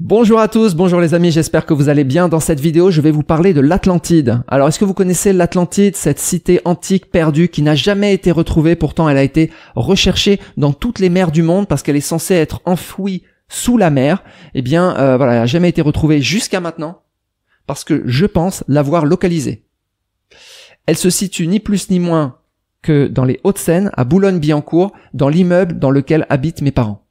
Bonjour à tous, bonjour les amis, j'espère que vous allez bien. Dans cette vidéo, je vais vous parler de l'Atlantide. Alors, est-ce que vous connaissez l'Atlantide, cette cité antique perdue qui n'a jamais été retrouvée, pourtant elle a été recherchée dans toutes les mers du monde parce qu'elle est censée être enfouie sous la mer Eh bien, euh, voilà, elle n'a jamais été retrouvée jusqu'à maintenant parce que je pense l'avoir localisée. Elle se situe ni plus ni moins que dans les Hauts-de-Seine, à Boulogne-Billancourt, dans l'immeuble dans lequel habitent mes parents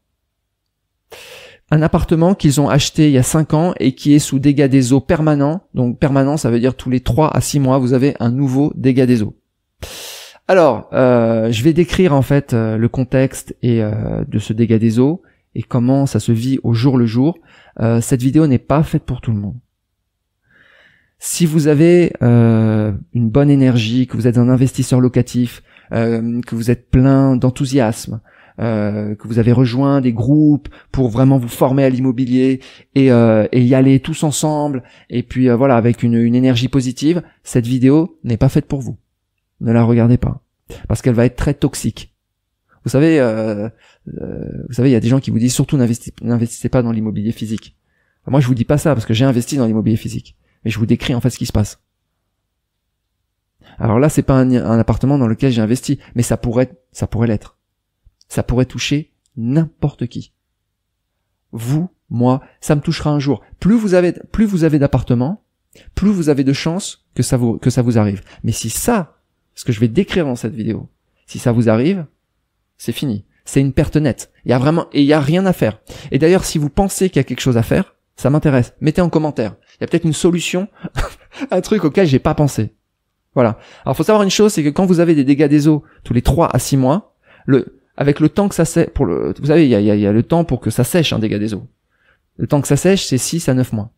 un appartement qu'ils ont acheté il y a 5 ans et qui est sous dégâts des eaux permanents. Donc permanent, ça veut dire tous les 3 à 6 mois, vous avez un nouveau dégât des eaux. Alors, euh, je vais décrire en fait euh, le contexte et euh, de ce dégât des eaux et comment ça se vit au jour le jour. cette vidéo n'est pas faite pour tout le monde. Si vous avez une bonne énergie, que vous êtes un investisseur locatif, que vous êtes plein d'enthousiasme, euh, que vous avez rejoint des groupes pour vraiment vous former à l'immobilier et, euh, y aller tous ensemble. Et puis euh, voilà, avec une, énergie positive, cette vidéo n'est pas faite pour vous. Ne la regardez pas parce qu'elle va être très toxique. Vous savez, vous savez, il y a des gens qui vous disent surtout n'investissez pas dans l'immobilier physique. moi, je vous dis pas ça parce que j'ai investi dans l'immobilier physique, mais je vous décris en fait ce qui se passe. Alors là, c'est pas un, un, appartement dans lequel j'ai investi, mais ça pourrait, ça pourrait l'être. Ça pourrait toucher n'importe qui. Vous, moi, ça me touchera un jour. Plus vous avez, plus vous avez d'appartements, plus vous avez de chances que ça vous, que ça vous arrive. Mais si ça, ce que je vais décrire dans cette vidéo, si ça vous arrive, c'est fini. C'est une perte nette. Il y a vraiment, et il y a rien à faire. Et d'ailleurs, si vous pensez qu'il y a quelque chose à faire, ça m'intéresse. Mettez en commentaire. Il y a peut-être une solution, un truc auquel j'ai pas pensé. Voilà. Alors, faut savoir une chose, c'est que quand vous avez des dégâts des eaux tous les 3 à 6 mois, le, avec le temps que ça sèche, pour le, vous savez, il y a, le temps pour que ça sèche un dégât des eaux. Le temps que ça sèche, c'est 6 à 9 mois.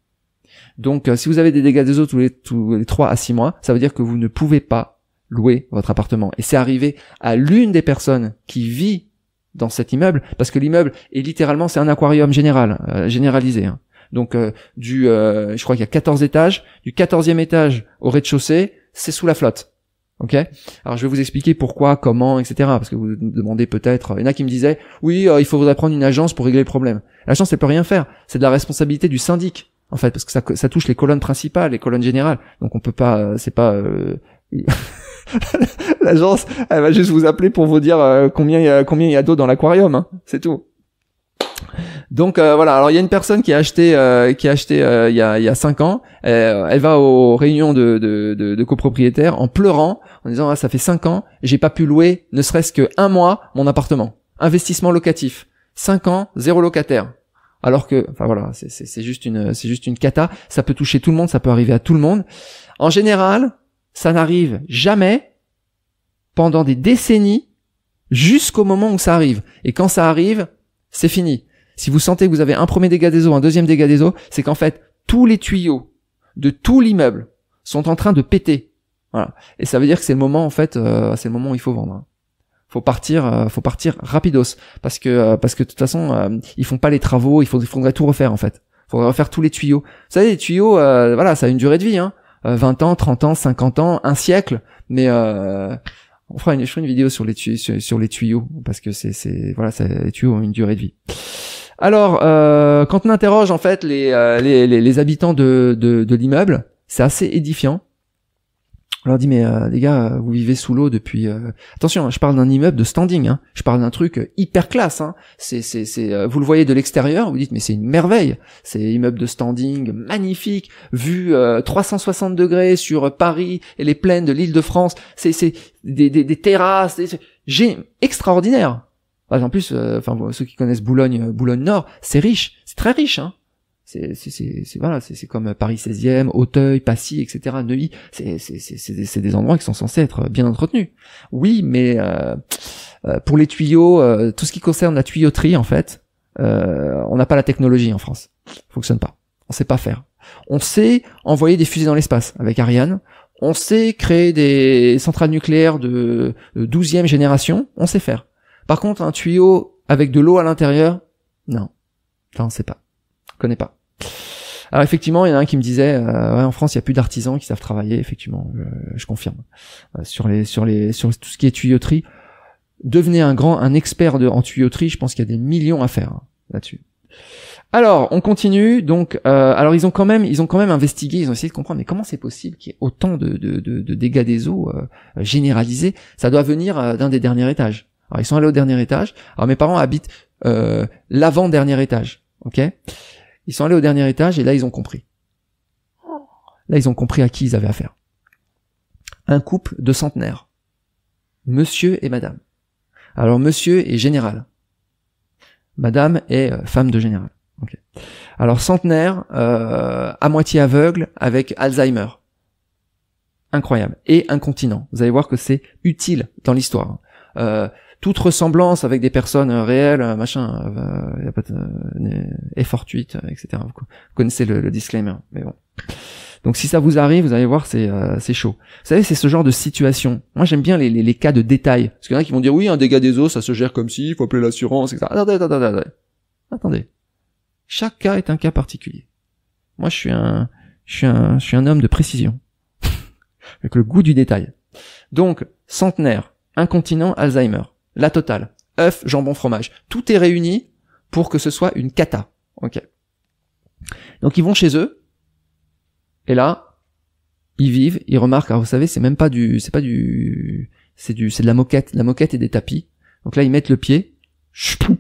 Donc, euh, si vous avez des dégâts des eaux tous les, 3 à 6 mois, ça veut dire que vous ne pouvez pas louer votre appartement. Et c'est arrivé à l'une des personnes qui vit dans cet immeuble, parce que l'immeuble est littéralement, c'est un aquarium général, euh, généralisé. Hein. Donc, euh, du, je crois qu'il y a 14 étages, du 14e étage au rez-de-chaussée, c'est sous la flotte. Ok. Alors je vais vous expliquer pourquoi, comment, etc. Parce que vous demandez peut-être. Il y en a qui me disaient, oui, euh, il faut vous apprendre une agence pour régler le problème. L'agence, elle peut rien faire. C'est de la responsabilité du syndic, en fait, parce que ça, touche les colonnes principales, les colonnes générales. Donc on peut pas, euh, c'est pas. Euh, l'agence, elle va juste vous appeler pour vous dire combien il y a combien il y a d'eau dans l'aquarium. Hein. C'est tout. Donc euh, voilà, alors il y a une personne qui a acheté, euh, qui a acheté euh, il, y a, il cinq ans. elle va aux réunions de, de, copropriétaires en pleurant, en disant ah, ça fait cinq ans, j'ai pas pu louer, ne serait-ce que un mois, mon appartement. Investissement locatif, cinq ans, zéro locataire. Alors que, enfin voilà, c'est juste une, c'est juste une cata. Ça peut toucher tout le monde, ça peut arriver à tout le monde. En général, ça n'arrive jamais pendant des décennies jusqu'au moment où ça arrive. Et quand ça arrive, c'est fini. Si vous sentez que vous avez un premier dégât des eaux, un deuxième dégât des eaux, c'est qu'en fait, tous les tuyaux de tout l'immeuble sont en train de péter. Voilà. Et ça veut dire que c'est le moment, en fait, euh, c'est le moment où il faut vendre. Il hein. Faut partir, euh, faut partir rapidos. Parce que, euh, parce que de toute façon, ils font pas les travaux, il faudrait, tout refaire, en fait. Faudrait refaire tous les tuyaux. Vous savez, les tuyaux, voilà, ça a une durée de vie, 20 hein. ans, 30 ans, 50 ans, un siècle. Mais, on fera une, je une vidéo sur les, tuyaux, parce que c'est, voilà, les tuyaux ont une durée de vie. Alors, euh, quand on interroge en fait les, euh, les, les, habitants de, de, l'immeuble, c'est assez édifiant. On leur dit mais euh, les gars, vous vivez sous l'eau depuis. Attention, hein, je parle d'un immeuble de standing. Hein. Je parle d'un truc hyper classe. Hein. C'est c'est c'est. Vous le voyez de l'extérieur, vous dites mais c'est une merveille. C'est immeuble de standing magnifique, vu 360 degrés sur Paris et les plaines de l'Île-de-France. C'est c'est des, des, terrasses. Des... J'ai extraordinaire en plus, euh, enfin ceux qui connaissent Boulogne, euh, Boulogne Nord, c'est riche, c'est très riche. Hein c'est voilà, c'est comme euh, Paris 16e, Auteuil, Passy, etc. Neuilly, c'est des endroits qui sont censés être bien entretenus. Oui, mais pour les tuyaux, tout ce qui concerne la tuyauterie en fait, on n'a pas la technologie en France, fonctionne pas. On sait pas faire. On sait envoyer des fusées dans l'espace avec Ariane. On sait créer des centrales nucléaires de 12e génération. On sait faire. Par contre, un tuyau avec de l'eau à l'intérieur, non. ne sait pas. connais pas. Alors effectivement, il y en a un qui me disait, euh, en France, il n'y a plus d'artisans qui savent travailler. Effectivement, je confirme. Euh, sur les, sur les, sur tout ce qui est tuyauterie, devenez un grand, un expert en tuyauterie. Je pense qu'il y a des millions à faire hein, là-dessus. Alors, on continue. Donc, euh, alors ils ont quand même, ils ont quand même investigué. Ils ont essayé de comprendre, mais comment c'est possible qu'il y ait autant de, de dégâts des eaux généralisés Ça doit venir d'un des derniers étages. Alors ils sont allés au dernier étage. Alors mes parents habitent euh, l'avant-dernier étage, ok Ils sont allés au dernier étage et là ils ont compris. Là ils ont compris à qui ils avaient affaire. Un couple de centenaires, monsieur et madame. Alors monsieur est général, madame est euh, femme de général. Alors centenaire, euh, à moitié aveugle, avec Alzheimer. Incroyable. Et incontinent. Vous allez voir que c'est utile dans l'histoire. Euh, toute ressemblance avec des personnes euh, réelles, euh, machin, euh, y a pas est fortuite, etc. Vous connaissez le, disclaimer, hein, mais bon. Donc si ça vous arrive, vous allez voir, c'est chaud. Vous savez, c'est ce genre de situation. Moi, j'aime bien les, les, cas de détail. Parce qu'il y en a qui vont dire, oui, un dégât des eaux, ça se gère comme si, il faut appeler l'assurance, etc. Attendez, attendez, attendez. Chaque cas est un cas particulier. Moi, je suis un, je suis un, je suis un homme de précision. Avec le goût du détail. Donc, centenaire, incontinent, Alzheimer la totale. œufs, jambon, fromage. Tout est réuni pour que ce soit une cata. Ok. Donc ils vont chez eux, et là, ils vivent, ils remarquent, vous savez, c'est même pas du, c'est pas du, c'est du, c'est de la moquette, la moquette et des tapis. Donc là, ils mettent le pied, chpou,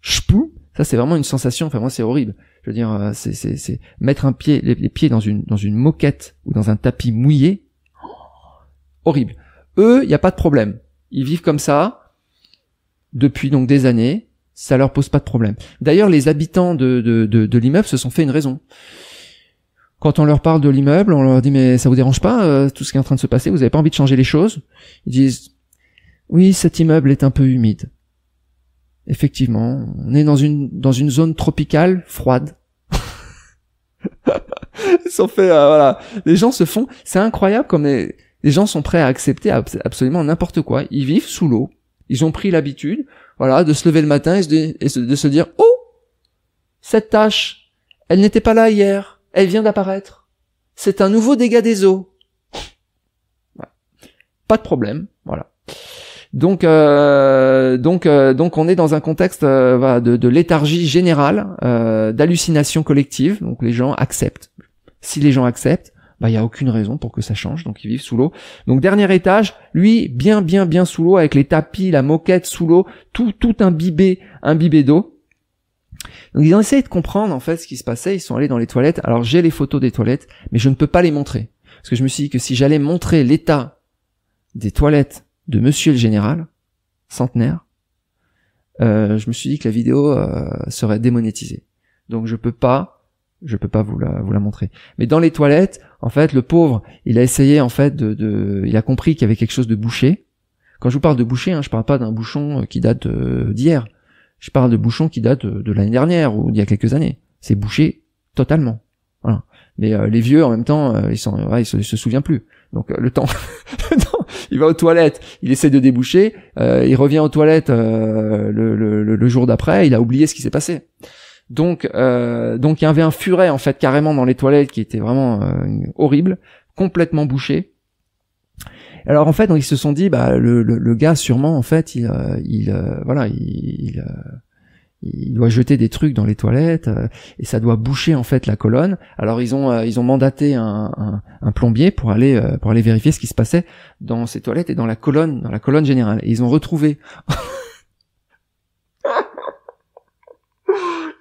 chpou. Ça, c'est vraiment une sensation. Enfin, moi, c'est horrible. Je veux dire, euh, c'est, c'est, c'est mettre un pied, les, pieds dans une, dans une moquette ou dans un tapis mouillé, oh. horrible. Eux, il n'y a pas de problème. Ils vivent comme ça depuis donc des années. Ça leur pose pas de problème. D'ailleurs, les habitants de, de, de, de l'immeuble se sont fait une raison. Quand on leur parle de l'immeuble, on leur dit mais ça vous dérange pas euh, tout ce qui est en train de se passer Vous avez pas envie de changer les choses Ils disent oui, cet immeuble est un peu humide. Effectivement, on est dans une dans une zone tropicale froide. Ils sont fait euh, voilà, les gens se font, c'est incroyable comme les gens sont prêts à accepter absolument n'importe quoi. Ils vivent sous l'eau. Ils ont pris l'habitude, voilà, de se lever le matin et, de se dire, oh, cette tâche, elle n'était pas là hier, elle vient d'apparaître. C'est un nouveau dégât des eaux. Pas de problème, voilà. Donc, euh, donc, euh, donc, on est dans un contexte euh, de, de, léthargie générale, d'hallucination collective. Donc, les gens acceptent. Si les gens acceptent, il bah, y a aucune raison pour que ça change, donc ils vivent sous l'eau. Donc dernier étage, lui bien bien bien sous l'eau avec les tapis, la moquette sous l'eau, tout tout imbibé imbibé d'eau. Donc ils ont essayé de comprendre en fait ce qui se passait, ils sont allés dans les toilettes. Alors j'ai les photos des toilettes, mais je ne peux pas les montrer parce que je me suis dit que si j'allais montrer l'état des toilettes de Monsieur le Général centenaire, euh, je me suis dit que la vidéo euh, serait démonétisée. Donc je peux pas je peux pas vous la, vous la montrer. Mais dans les toilettes, en fait, le pauvre, il a essayé en fait de, il a compris qu'il y avait quelque chose de bouché. Quand je vous parle de bouché, hein, je parle pas d'un bouchon euh, qui date euh, d'hier. Je parle de bouchons qui date euh, de, l'année dernière ou d'il y a quelques années. C'est bouché totalement. Mais les vieux, en même temps, ils, sont, se, souviennent plus. Donc le, temps, il va aux toilettes, il essaie de déboucher, il revient aux toilettes le, le, jour d'après, il a oublié ce qui s'est passé. Donc, euh, donc il y avait un furet en fait carrément dans les toilettes qui était vraiment euh, horrible, complètement bouché. Alors en fait, donc, ils se sont dit, bah le, le, gars sûrement en fait, il, euh, il voilà, il, il, doit jeter des trucs dans les toilettes et ça doit boucher en fait la colonne. Alors ils ont ils ont mandaté un, un, plombier pour aller pour aller vérifier ce qui se passait dans ces toilettes et dans la colonne dans la colonne générale. Et ils ont retrouvé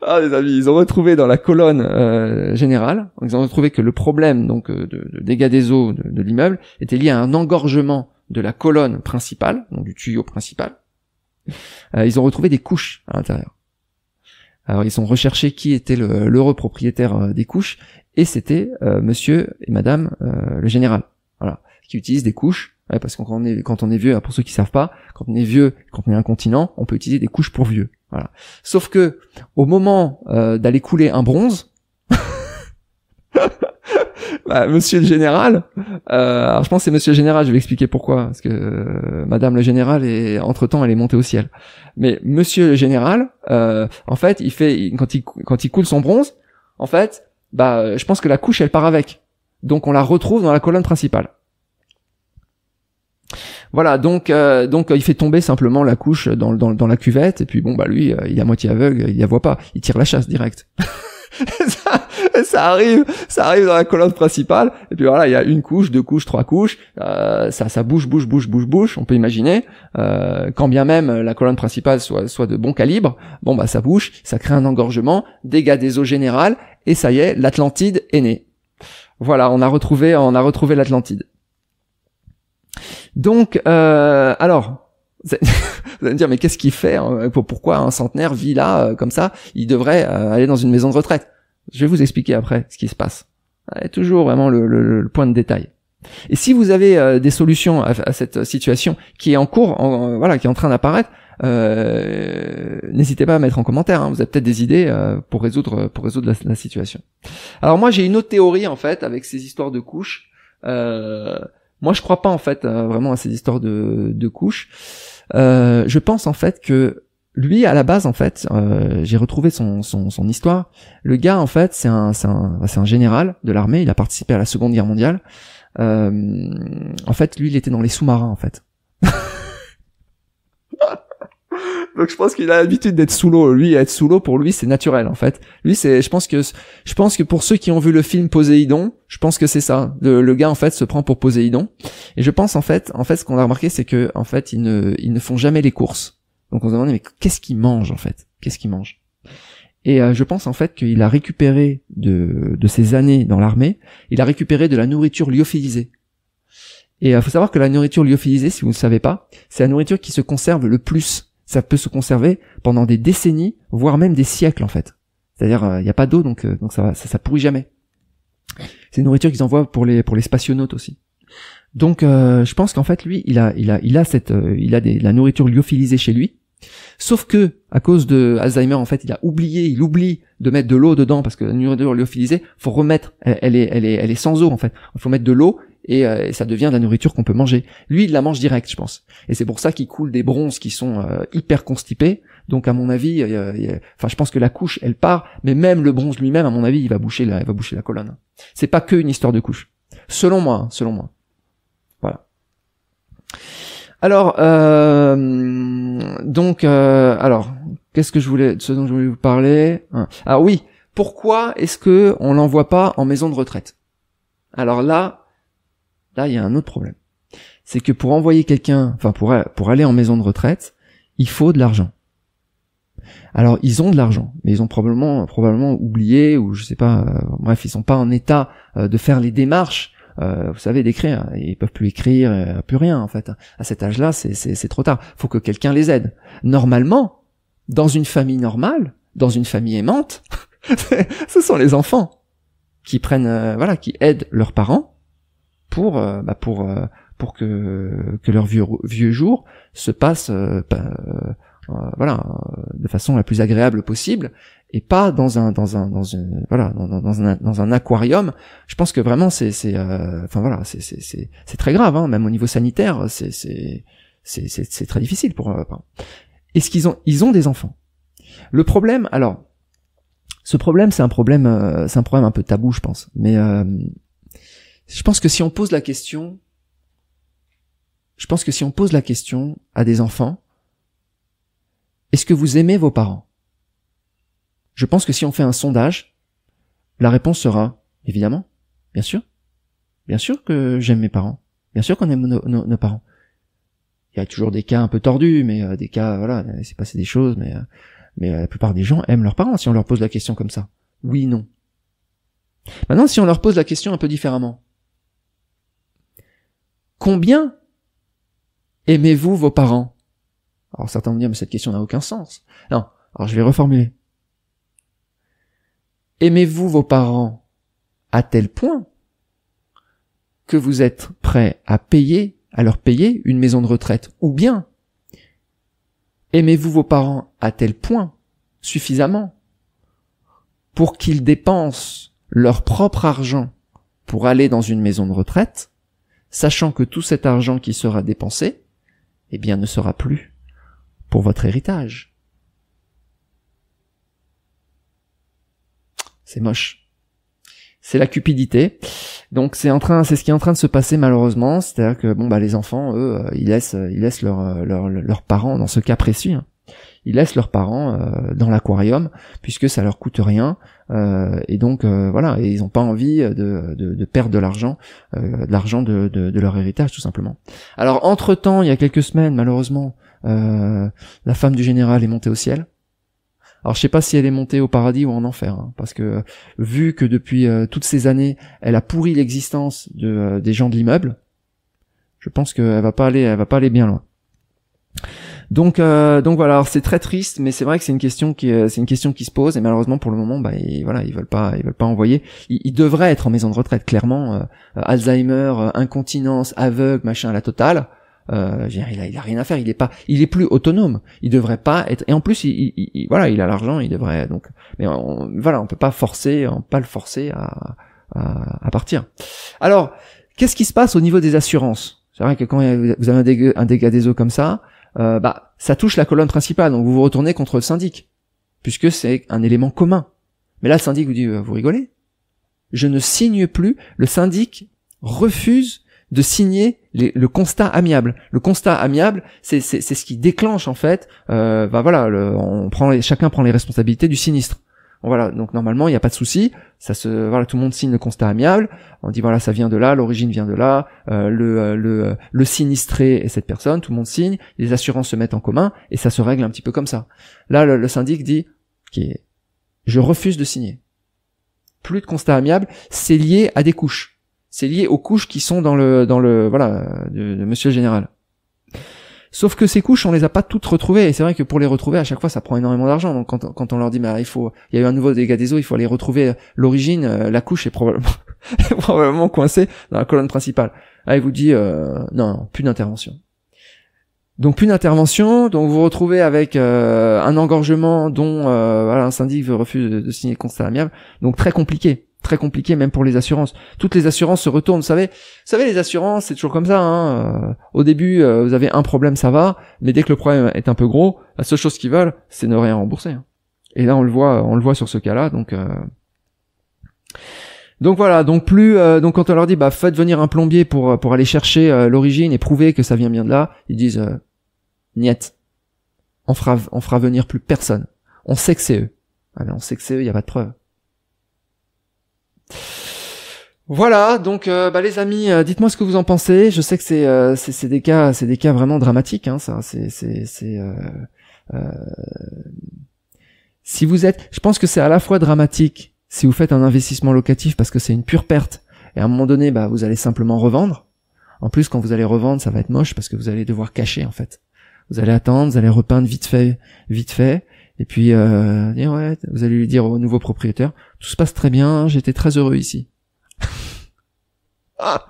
Ah, les amis, ils ont retrouvé dans la colonne euh, générale, ils ont retrouvé que le problème donc euh, de, dégâts des eaux de, l'immeuble était lié à un engorgement de la colonne principale, donc du tuyau principal. Euh, ils ont retrouvé des couches à l'intérieur. Alors ils ont recherché qui était l'heureux propriétaire des couches, et c'était monsieur et madame le général, voilà, qui utilisent des couches, parce que quand on est, quand on est vieux, hein, pour ceux qui savent pas, quand on est vieux, quand on est incontinent, on peut utiliser des couches pour vieux. Sauf que au moment euh, d'aller couler un bronze, bah, Monsieur le général, euh, je pense que c'est Monsieur le général, je vais expliquer pourquoi, parce que euh, Madame le général est entre temps elle est montée au ciel. Mais Monsieur le général, en fait, il fait quand il quand il coule son bronze, en fait, bah je pense que la couche elle part avec, donc on la retrouve dans la colonne principale. Voilà, donc euh, donc euh, il fait tomber simplement la couche dans, dans, la cuvette et puis bon bah lui euh, il est à moitié aveugle, il a voit pas, il tire la chasse direct. ça, arrive, ça arrive dans la colonne principale. Et puis voilà, il y a une couche, deux couches, trois couches. ça, ça bouge, bouge, bouge, bouge, bouge. On peut imaginer. quand bien même la colonne principale soit, soit de bon calibre, bon bah ça bouge, ça crée un engorgement, dégâts des eaux générales, et ça y est, l'Atlantide est née. Voilà, on a retrouvé, on a retrouvé l'Atlantide. Donc, euh, alors, vous allez me dire, mais qu'est-ce qu'il fait hein, Pourquoi un centenaire vit là euh, comme ça Il devrait euh, aller dans une maison de retraite. Je vais vous expliquer après ce qui se passe. C'est toujours vraiment le, point de détail. Et si vous avez des solutions à, cette situation qui est en cours, voilà, qui est en train d'apparaître, n'hésitez pas à mettre en commentaire. Hein. vous avez peut-être des idées pour résoudre pour résoudre la, situation. Alors moi j'ai une autre théorie en fait avec ces histoires de couches. Euh, moi, je crois pas en fait euh, vraiment à ces histoires de, couches. Euh, je pense en fait que lui, à la base, en fait, euh, j'ai retrouvé son, histoire. Le gars, en fait, c'est un, un, un, général de l'armée. Il a participé à la Seconde Guerre mondiale. en fait, lui, il était dans les sous-marins, en fait. Donc je pense qu'il a l'habitude d'être sous l'eau. Lui, être sous l'eau pour lui, c'est naturel en fait. Lui, c'est, je pense que, je pense que pour ceux qui ont vu le film Poséidon, je pense que c'est ça. Le, gars en fait se prend pour Poséidon. Et je pense en fait, en fait, ce qu'on a remarqué, c'est que en fait, ils ne, ils ne font jamais les courses. Donc on se demande mais qu'est-ce qu'il mange en fait Qu'est-ce qu'il mange et euh, je pense en fait qu'il a récupéré de, de ses années dans l'armée, il a récupéré de la nourriture lyophilisée. Et il euh, faut savoir que la nourriture lyophilisée, si vous ne savez pas, c'est la nourriture qui se conserve le plus ça peut se conserver pendant des décennies, voire même des siècles en fait. C'est-à-dire, euh, il n'y a pas d'eau, donc, euh, donc ça, ça, pourrit jamais. C'est une nourriture qu'ils envoient pour les, pour les spationautes aussi. Donc, euh, je pense qu'en fait, lui, il a, il a, il a cette, il a des, la nourriture lyophilisée chez lui. Sauf que, à cause de Alzheimer, en fait, il a oublié, il oublie de mettre de l'eau dedans parce que la nourriture lyophilisée, faut remettre, elle, est, elle est, elle est sans eau en fait. Il faut mettre de l'eau euh, et, ça devient de la nourriture qu'on peut manger. Lui, il la mange direct, je pense. Et c'est pour ça qu'il coule des bronzes qui sont euh, hyper constipés. Donc à mon avis, euh, enfin je pense que la couche, elle part, mais même le bronze lui-même, à mon avis, il va boucher la, il va boucher la colonne. C'est pas que une histoire de couche. Selon moi, hein, selon moi. Voilà. Alors, donc, alors, qu'est-ce que je voulais, ce dont je voulais vous parler hein. Ah oui, pourquoi est-ce que on l'envoie pas en maison de retraite Alors là, Là, il y a un autre problème. C'est que pour envoyer quelqu'un, enfin pour, pour aller en maison de retraite, il faut de l'argent. Alors ils ont de l'argent, mais ils ont probablement probablement oublié ou je sais pas. Euh, bref, ils sont pas en état euh, de faire les démarches. Euh, vous savez d'écrire, hein. ils peuvent plus écrire, plus rien en fait. Hein. À cet âge-là, c'est trop tard. Faut que quelqu'un les aide. Normalement, dans une famille normale, dans une famille aimante, ce sont les enfants qui prennent, voilà, qui aident leurs parents pour euh, bah pour euh, pour que que leur vieux vieux jour se passe euh, bah, voilà de façon la plus agréable possible et pas dans un dans un dans une voilà dans, dans un dans un aquarium je pense que vraiment c'est c'est euh, enfin voilà c'est c'est c'est c'est très grave hein, même au niveau sanitaire c'est c'est c'est c'est très difficile pour euh, est-ce qu'ils ont ils ont des enfants le problème alors ce problème c'est un problème euh, c'est un problème un peu tabou je pense mais je pense que si on pose la question, je pense que si on pose la question à des enfants, est-ce que vous aimez vos parents Je pense que si on fait un sondage, la réponse sera, évidemment, bien sûr, bien sûr que j'aime mes parents, bien sûr qu'on aime nos, parents. Il y a toujours des cas un peu tordus, mais euh, des cas, voilà, il s'est passé des choses, mais, euh, euh, la plupart des gens aiment leurs parents si on leur pose la question comme ça. Oui, non. Maintenant, si on leur pose la question un peu différemment, Combien aimez-vous vos parents Alors certains vont dire, mais cette question n'a aucun sens. Non, alors je vais reformuler. Aimez-vous vos parents à tel point que vous êtes prêt à payer, à leur payer une maison de retraite Ou bien, aimez-vous vos parents à tel point, suffisamment, pour qu'ils dépensent leur propre argent pour aller dans une maison de retraite sachant que tout cet argent qui sera dépensé, eh bien, ne sera plus pour votre héritage. C'est moche. C'est la cupidité. Donc c'est en train, c'est ce qui est en train de se passer malheureusement. C'est-à-dire que bon bah les enfants, eux, euh, ils laissent, ils laissent euh, leurs parents dans ce cas précis. Hein ils laissent leurs parents euh, dans l'aquarium puisque ça leur coûte rien euh, et donc euh, voilà et ils n'ont pas envie de, de, perdre de l'argent de l'argent de, de, leur héritage tout simplement alors entre temps il y a quelques semaines malheureusement la femme du général est montée au ciel alors je sais pas si elle est montée au paradis ou en enfer, hein, parce que vu que depuis toutes ces années, elle a pourri l'existence de, des gens de l'immeuble, je pense qu'elle va pas aller, elle va pas aller bien loin. Donc euh, donc voilà, c'est très triste, mais c'est vrai que c'est une question qui euh, c'est une question qui se pose et malheureusement pour le moment, bah ils, voilà, ils veulent pas ils veulent pas envoyer. Il devrait être en maison de retraite clairement. Euh, Alzheimer, incontinence, aveugle, machin à la totale. Euh, il, a, il, a, rien à faire, il est pas, il est plus autonome. Il devrait pas être. Et en plus, il, voilà, il a l'argent, il devrait donc. Mais on, voilà, on peut pas forcer, on peut pas le forcer à, à, partir. Alors, qu'est-ce qui se passe au niveau des assurances C'est vrai que quand vous avez un dégât des eaux comme ça, euh, bah, ça touche la colonne principale, donc vous vous retournez contre le syndic, puisque c'est un élément commun. Mais là, le syndic vous dit, euh, vous rigolez Je ne signe plus, le syndic refuse de signer le constat amiable. Le constat amiable, c'est ce qui déclenche en fait, euh, bah voilà, on prend chacun prend les responsabilités du sinistre. Voilà, donc normalement, il n'y a pas de souci. Ça se, voilà, tout le monde signe le constat amiable. On dit voilà, ça vient de là, l'origine vient de là, euh, euh, euh, le, sinistré et cette personne, tout le monde signe, les assurances se mettent en commun et ça se règle un petit peu comme ça. Là, le, syndic dit, OK, je refuse de signer. Plus de constat amiable, c'est lié à des couches. C'est lié aux couches qui sont dans le, dans le, voilà, de, de Monsieur le Général. Sauf que ces couches, on les a pas toutes retrouvées. Et c'est vrai que pour les retrouver, à chaque fois, ça prend énormément d'argent. Donc quand, on leur dit, bah, il faut, il y a eu un nouveau dégât des eaux, il faut aller retrouver euh, l'origine, euh, la couche est probablement, probablement coincée dans la colonne principale. Ah, il vous dit, euh, non, plus d'intervention. Donc plus d'intervention, donc vous vous retrouvez avec un engorgement dont un syndic refuse de, de signer le constat amiable, donc très compliqué très compliqué même pour les assurances. Toutes les assurances se retournent, vous savez. savez les assurances, c'est toujours comme ça. Hein. Euh, au début, euh, vous avez un problème, ça va, mais dès que le problème est un peu gros, la seule chose qu'ils veulent, c'est ne rien rembourser. Hein. Et là, on le voit, on le voit sur ce cas-là. Donc, euh, donc voilà. Donc plus, donc quand on leur dit, bah faites venir un plombier pour pour aller chercher l'origine et prouver que ça vient bien de là, ils disent, niet, on fera on fera venir plus personne. On sait que c'est eux. on sait que c'est eux, il y a pas de preuve. Voilà, donc euh, bah, les amis, euh, dites-moi ce que vous en pensez. Je sais que euh, c'est c'est des cas, c'est des cas vraiment dramatiques. Hein, ça, c'est si vous êtes, je pense que c'est à la fois dramatique si vous faites un investissement locatif parce que c'est une pure perte. Et à un moment donné, bah vous allez simplement revendre. En plus, quand vous allez revendre, ça va être moche parce que vous allez devoir cacher en fait. Vous allez attendre, vous allez repeindre vite fait, vite fait. Et puis, euh, vous allez lui dire au nouveau propriétaire, tout se passe très bien, j'étais très heureux ici.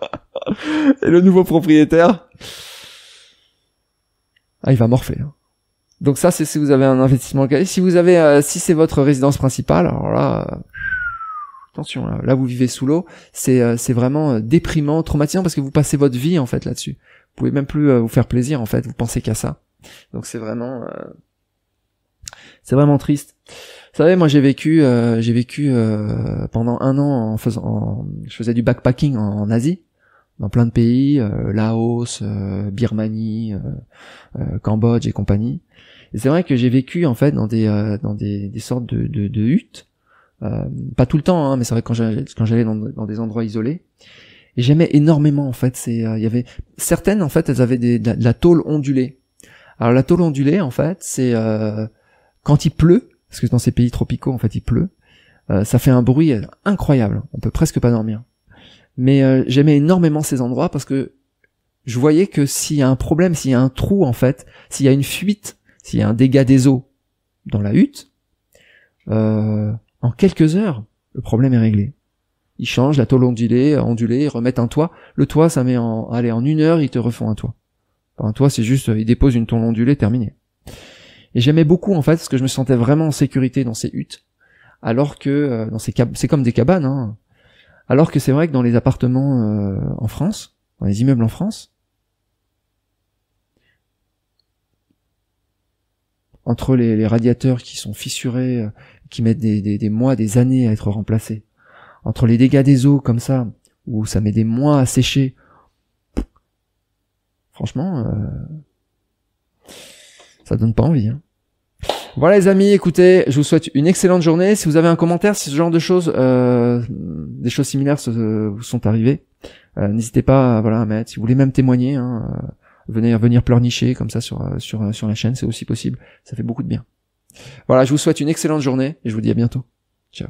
Et le nouveau propriétaire, ah, il va morfler. Hein. Donc ça, c'est si vous avez un investissement Si vous avez, euh, si c'est votre résidence principale, alors là, attention, là, vous vivez sous l'eau, c'est euh, c'est vraiment déprimant, traumatisant parce que vous passez votre vie en fait là-dessus. Vous pouvez même plus vous faire plaisir en fait, vous pensez qu'à ça. Donc c'est vraiment c'est vraiment triste. Vous savez, moi j'ai vécu, euh, j'ai vécu euh, pendant un an en faisant, je faisais du backpacking en, Asie, dans plein de pays, euh, Laos, euh, Birmanie, euh, Cambodge et compagnie. Et c'est vrai que j'ai vécu en fait dans des dans des, sortes de, de, de huttes, pas tout le temps, hein, mais c'est vrai quand j'allais quand dans, des endroits isolés. Et j'aimais énormément en fait. C'est il y avait certaines en fait, elles avaient des, de, la, de la tôle ondulée. Alors la tôle ondulée en fait, c'est quand il pleut, parce que dans ces pays tropicaux, en fait, il pleut, euh, ça fait un bruit incroyable. On peut presque pas dormir. Mais euh, j'aimais énormément ces endroits parce que je voyais que s'il y a un problème, s'il y a un trou, en fait, s'il y a une fuite, s'il y a un dégât des eaux dans la hutte, euh, en quelques heures, le problème est réglé. Ils changent la tôle ondulée, ondulée, ils remettent un toit. Le toit, ça met en, allez, en une heure, ils te refont un toit. un toit, c'est juste, ils déposent une tôle ondulée, terminée. Et j'aimais beaucoup en fait parce que je me sentais vraiment en sécurité dans ces huttes, alors que euh, dans ces c'est comme des cabanes. Hein. Alors que c'est vrai que dans les appartements euh, en France, dans les immeubles en France, entre les, radiateurs qui sont fissurés, euh, qui mettent des, mois, des années à être remplacés, entre les dégâts des eaux comme ça, où ça met des mois à sécher, franchement, ça donne pas envie. Hein. Voilà les amis, écoutez, je vous souhaite une excellente journée. Si vous avez un commentaire, si ce genre de choses, euh, des choses similaires vous euh, sont arrivées, euh, n'hésitez pas, voilà, à mettre. Si vous voulez même témoigner, hein, venez venir pleurnicher comme ça sur sur sur la chaîne, c'est aussi possible. Ça fait beaucoup de bien. Voilà, je vous souhaite une excellente journée et je vous dis à bientôt. Ciao.